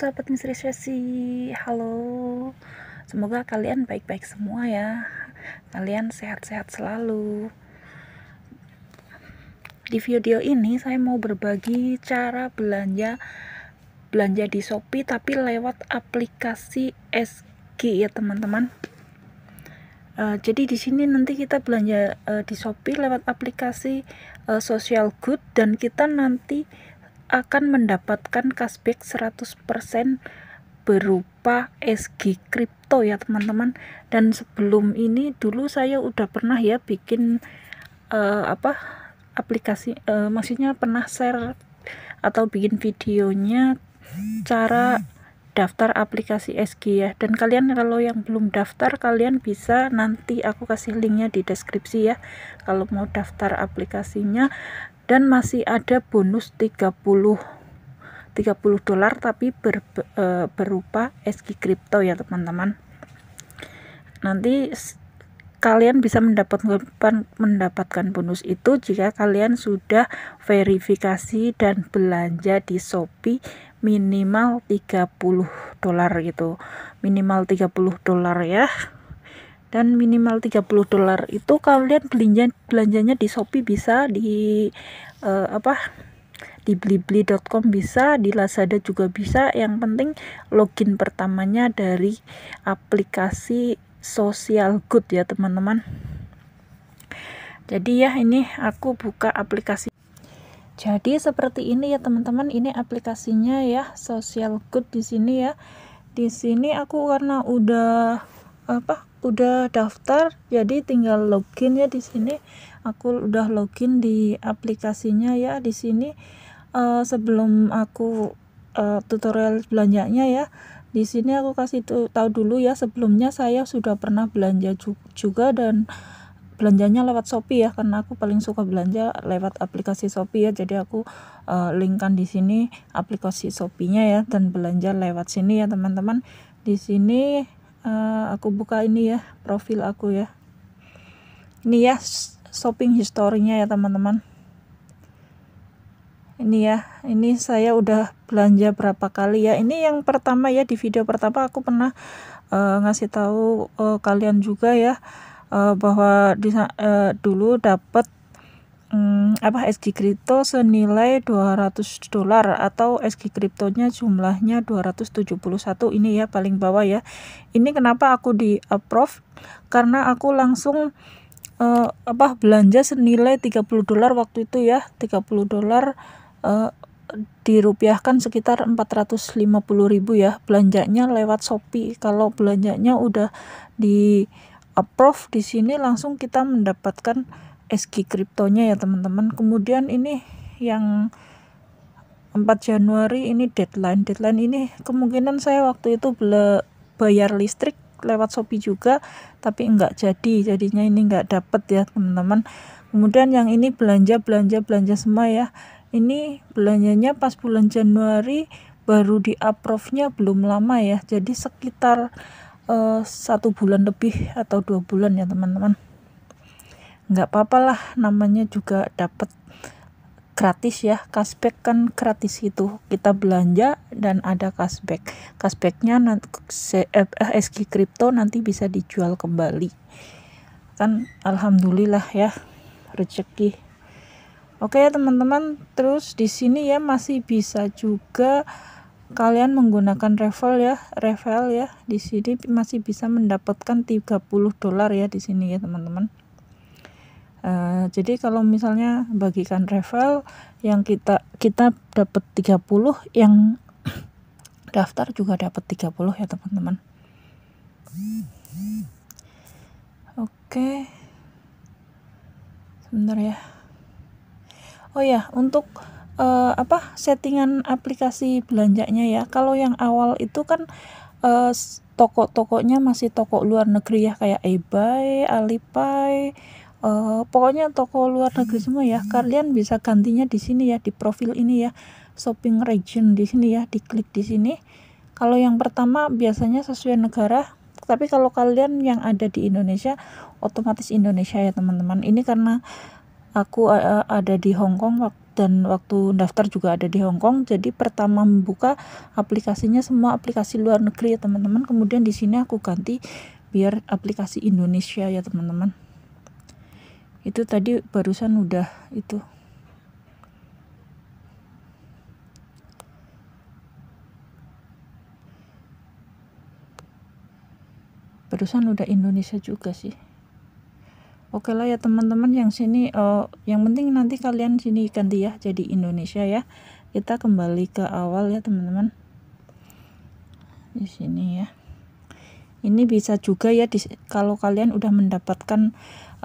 sahabat misteri sesi halo semoga kalian baik-baik semua ya kalian sehat-sehat selalu di video ini saya mau berbagi cara belanja belanja di Shopee tapi lewat aplikasi SG ya teman-teman Uh, jadi di sini nanti kita belanja uh, di Shopee lewat aplikasi uh, Social Good dan kita nanti akan mendapatkan cashback 100% berupa SG crypto ya teman-teman dan sebelum ini dulu saya udah pernah ya bikin uh, apa aplikasi uh, maksudnya pernah share atau bikin videonya cara daftar aplikasi SG ya dan kalian kalau yang belum daftar kalian bisa nanti aku kasih linknya di deskripsi ya kalau mau daftar aplikasinya dan masih ada bonus 30 30 dolar tapi ber, e, berupa SG crypto ya teman-teman nanti kalian bisa mendapatkan mendapatkan bonus itu jika kalian sudah verifikasi dan belanja di Shopee minimal 30 dolar gitu minimal 30 dolar ya dan minimal 30 dolar itu kalian belanja belanjanya di Shopee bisa di uh, apa di blibli.com bisa di Lazada juga bisa yang penting login pertamanya dari aplikasi social good ya teman-teman jadi ya ini aku buka aplikasi jadi seperti ini ya teman-teman ini aplikasinya ya social good di sini ya di sini aku karena udah apa udah daftar jadi tinggal login ya di sini aku udah login di aplikasinya ya di sini uh, sebelum aku uh, tutorial belanjanya ya di sini aku kasih tahu dulu ya sebelumnya saya sudah pernah belanja juga dan belanjanya lewat Shopee ya karena aku paling suka belanja lewat aplikasi Shopee ya jadi aku uh, linkkan di sini aplikasi Shopee-nya ya dan belanja lewat sini ya teman-teman di sini Eh, aku buka ini ya profil aku ya ini ya shopping historinya ya teman-teman ini ya ini saya udah belanja berapa kali ya ini yang pertama ya di video pertama aku pernah uh, ngasih tahu uh, kalian juga ya uh, bahwa di, uh, dulu dapat hmm, apa SG kripto senilai 200 dolar atau SG kriptonya jumlahnya 271 ini ya paling bawah ya. Ini kenapa aku di approve? Karena aku langsung uh, apa belanja senilai 30 dolar waktu itu ya, 30 dolar uh, dirupiahkan sekitar 450 ribu ya belanjanya lewat Shopee kalau belanjanya udah di approve di sini langsung kita mendapatkan SG kriptonya ya teman-teman kemudian ini yang 4 Januari ini deadline deadline ini kemungkinan saya waktu itu bayar listrik lewat Shopee juga tapi enggak jadi jadinya ini enggak dapet ya teman-teman kemudian yang ini belanja belanja belanja semua ya ini belanjanya pas bulan Januari baru di approve-nya belum lama ya jadi sekitar uh, satu bulan lebih atau dua bulan ya teman-teman nggak apa-apa lah namanya juga dapat gratis ya cashback kan gratis itu kita belanja dan ada cashback cashbacknya nanti SG eh, eh, crypto nanti bisa dijual kembali kan alhamdulillah ya rezeki oke ya teman-teman terus di sini ya masih bisa juga kalian menggunakan revel ya revel ya di sini masih bisa mendapatkan 30 dolar ya di sini ya teman-teman Uh, jadi kalau misalnya bagikan travel yang kita kita dapat 30 yang daftar juga dapat 30 ya teman-teman. Oke. Okay. Sebentar ya. Oh ya, untuk uh, apa settingan aplikasi belanjanya ya. Kalau yang awal itu kan uh, toko-tokonya masih toko luar negeri ya kayak eBay, Alipay, uh, pokoknya toko luar negeri hmm. semua ya kalian bisa gantinya di sini ya di profil ini ya shopping region di sini ya diklik di sini kalau yang pertama biasanya sesuai negara tapi kalau kalian yang ada di Indonesia otomatis Indonesia ya teman-teman ini karena aku uh, ada di Hong Kong dan waktu daftar juga ada di Hong Kong jadi pertama membuka aplikasinya semua aplikasi luar negeri ya teman-teman kemudian di sini aku ganti biar aplikasi Indonesia ya teman-teman itu tadi barusan udah itu barusan udah Indonesia juga sih Oke lah ya teman-teman yang sini oh yang penting nanti kalian sini ganti ya jadi Indonesia ya kita kembali ke awal ya teman-teman di sini ya ini bisa juga ya di, kalau kalian udah mendapatkan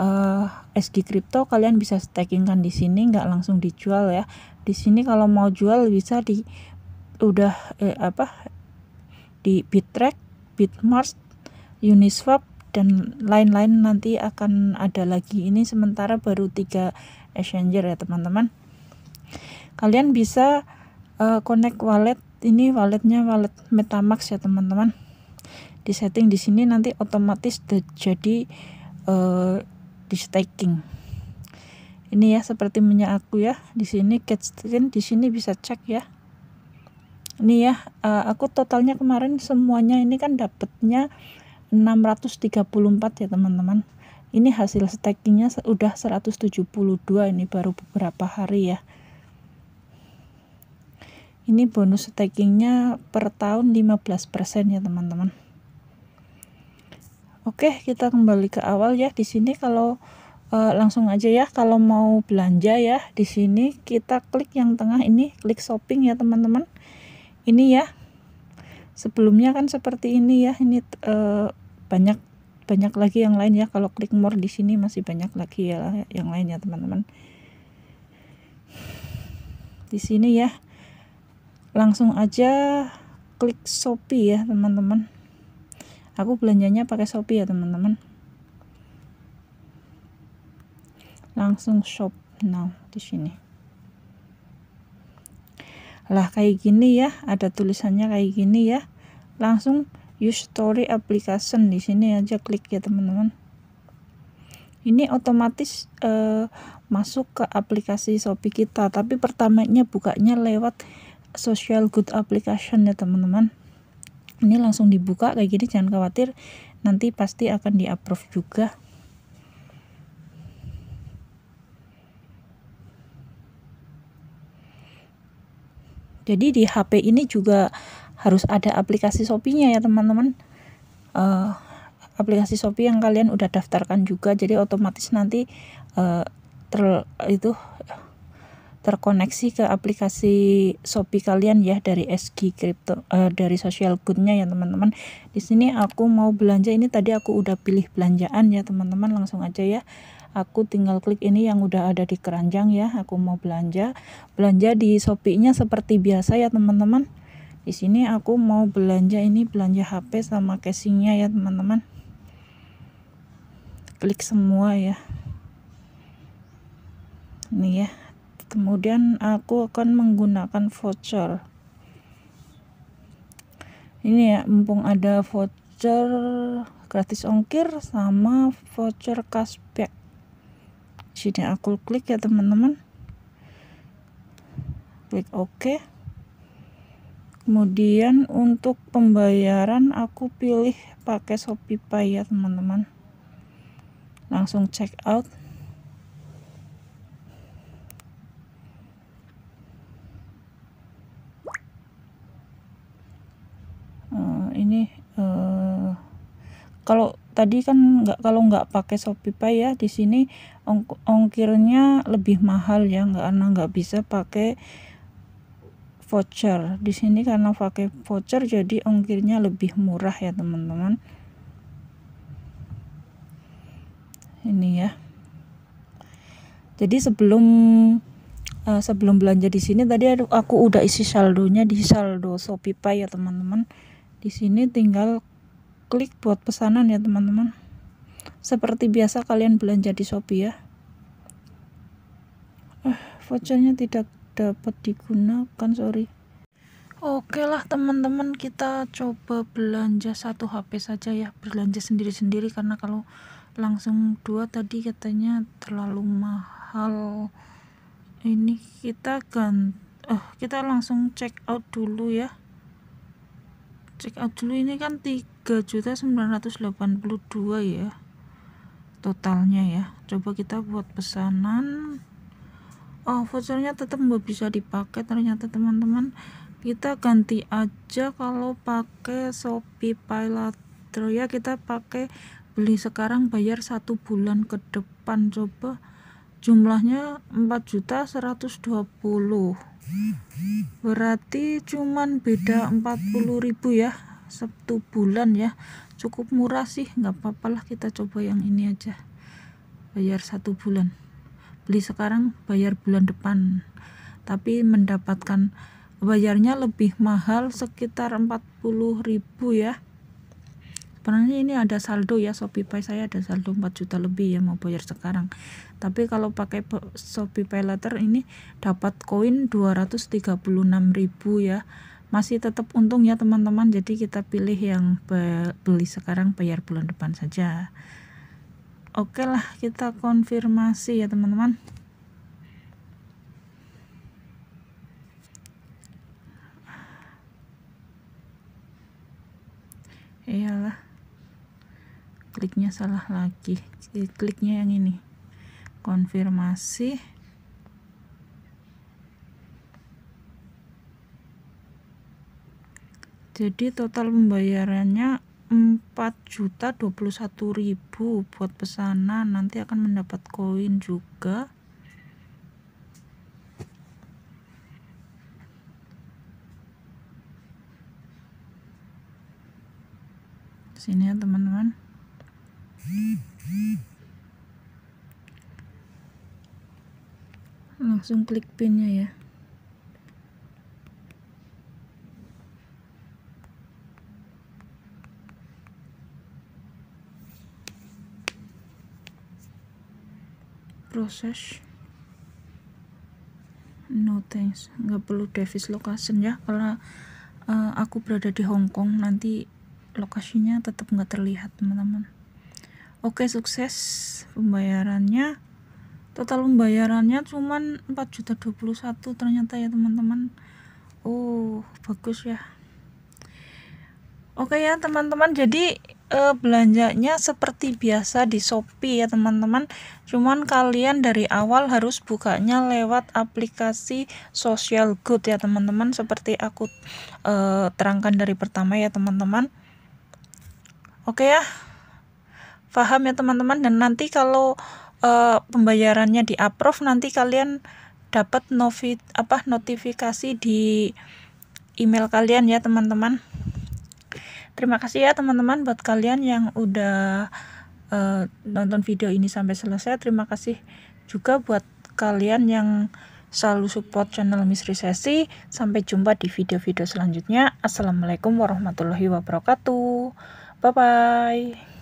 uh, SD Crypto kalian bisa staking di sini nggak langsung dijual ya di sini kalau mau jual bisa di udah eh, apa di Bitrek, Bitmart, Uniswap dan lain-lain nanti akan ada lagi ini sementara baru tiga exchanger ya teman-teman kalian bisa uh, connect wallet ini walletnya wallet MetaMask ya teman-teman di setting di sini nanti otomatis jadi uh, di staking ini ya seperti minyak aku ya di sini catch screen di sini bisa cek ya ini ya eh, aku totalnya kemarin semuanya ini kan dapatnya 634 ya teman-teman ini hasil stakingnya sudah 172 ini baru beberapa hari ya ini bonus stakingnya per tahun 15% ya teman-teman Oke, kita kembali ke awal ya. Di sini kalau e, langsung aja ya, kalau mau belanja ya, di sini kita klik yang tengah ini, klik shopping ya teman-teman. Ini ya, sebelumnya kan seperti ini ya. Ini e, banyak banyak lagi yang lain ya. Kalau klik more di sini masih banyak lagi ya yang lain ya teman-teman. Di sini ya, langsung aja klik Shopee ya teman-teman aku belanjanya pakai Shopee ya teman-teman langsung shop now di sini lah kayak gini ya ada tulisannya kayak gini ya langsung use story application di sini aja klik ya teman-teman ini otomatis eh, masuk ke aplikasi Shopee kita tapi pertamanya bukanya lewat social good application ya teman-teman ini langsung dibuka kayak gini jangan khawatir nanti pasti akan di approve juga jadi di HP ini juga harus ada aplikasi Shopee-nya ya teman-teman uh, aplikasi Shopee yang kalian udah daftarkan juga jadi otomatis nanti uh, eh, ter itu terkoneksi ke aplikasi Shopee kalian ya dari SG Crypto uh, dari social goodnya ya teman-teman di sini aku mau belanja ini tadi aku udah pilih belanjaan ya teman-teman langsung aja ya aku tinggal klik ini yang udah ada di keranjang ya aku mau belanja belanja di Shopee-nya seperti biasa ya teman-teman di sini aku mau belanja ini belanja HP sama casingnya ya teman-teman klik semua ya ini ya kemudian aku akan menggunakan voucher ini ya mumpung ada voucher gratis ongkir sama voucher cashback sini aku klik ya teman-teman klik ok kemudian untuk pembayaran aku pilih pakai Shopee Pay ya teman-teman langsung check out kalau tadi kan nggak kalau nggak pakai Shopee Pay ya di sini ong ongkirnya lebih mahal ya nggak karena nggak bisa pakai voucher di sini karena pakai voucher jadi ongkirnya lebih murah ya teman-teman ini ya jadi sebelum uh, sebelum belanja di sini tadi aku udah isi saldonya di saldo Shopee Pay ya teman-teman di sini tinggal klik buat pesanan ya teman-teman seperti biasa kalian belanja di Shopee ya eh, vouchernya tidak dapat digunakan sorry Oke lah teman-teman kita coba belanja satu HP saja ya belanja sendiri-sendiri karena kalau langsung dua tadi katanya terlalu mahal ini kita kan eh, kita langsung check out dulu ya check out dulu ini kan tiga 3.982 ya totalnya ya coba kita buat pesanan oh vouchernya tetap nggak bisa dipakai ternyata teman-teman kita ganti aja kalau pakai Shopee Pilatro ya kita pakai beli sekarang bayar satu bulan ke depan coba jumlahnya empat juta puluh berarti cuman beda 40 ribu ya Sabtu bulan ya cukup murah sih nggak apa-apa lah kita coba yang ini aja bayar satu bulan beli sekarang bayar bulan depan tapi mendapatkan bayarnya lebih mahal sekitar 40.000 ya sebenarnya ini ada saldo ya Shopee Pay saya ada saldo 4 juta lebih ya mau bayar sekarang tapi kalau pakai Shopee Pay Later ini dapat koin 236.000 ya masih tetap untung ya teman-teman jadi kita pilih yang beli sekarang bayar bulan depan saja oke lah kita konfirmasi ya teman-teman iyalah kliknya salah lagi kliknya yang ini konfirmasi jadi total pembayarannya juta 4 21 ribu buat pesanan nanti akan mendapat koin juga sini ya teman-teman langsung klik pinnya ya proses no thanks nggak perlu Davis location ya karena uh, aku berada di Hong Kong nanti lokasinya tetap nggak terlihat teman-teman oke sukses pembayarannya total pembayarannya cuman 4 juta 21 ternyata ya teman-teman oh bagus ya oke ya teman-teman jadi e, belanjanya seperti biasa di Shopee ya teman-teman cuman kalian dari awal harus bukanya lewat aplikasi social good ya teman-teman seperti aku eh, terangkan dari pertama ya teman-teman oke ya paham ya teman-teman dan nanti kalau e, pembayarannya di approve nanti kalian dapat novit apa notifikasi di email kalian ya teman-teman terima kasih ya teman-teman buat kalian yang udah uh, nonton video ini sampai selesai terima kasih juga buat kalian yang selalu support channel Misteri Sesi sampai jumpa di video-video selanjutnya assalamualaikum warahmatullahi wabarakatuh bye bye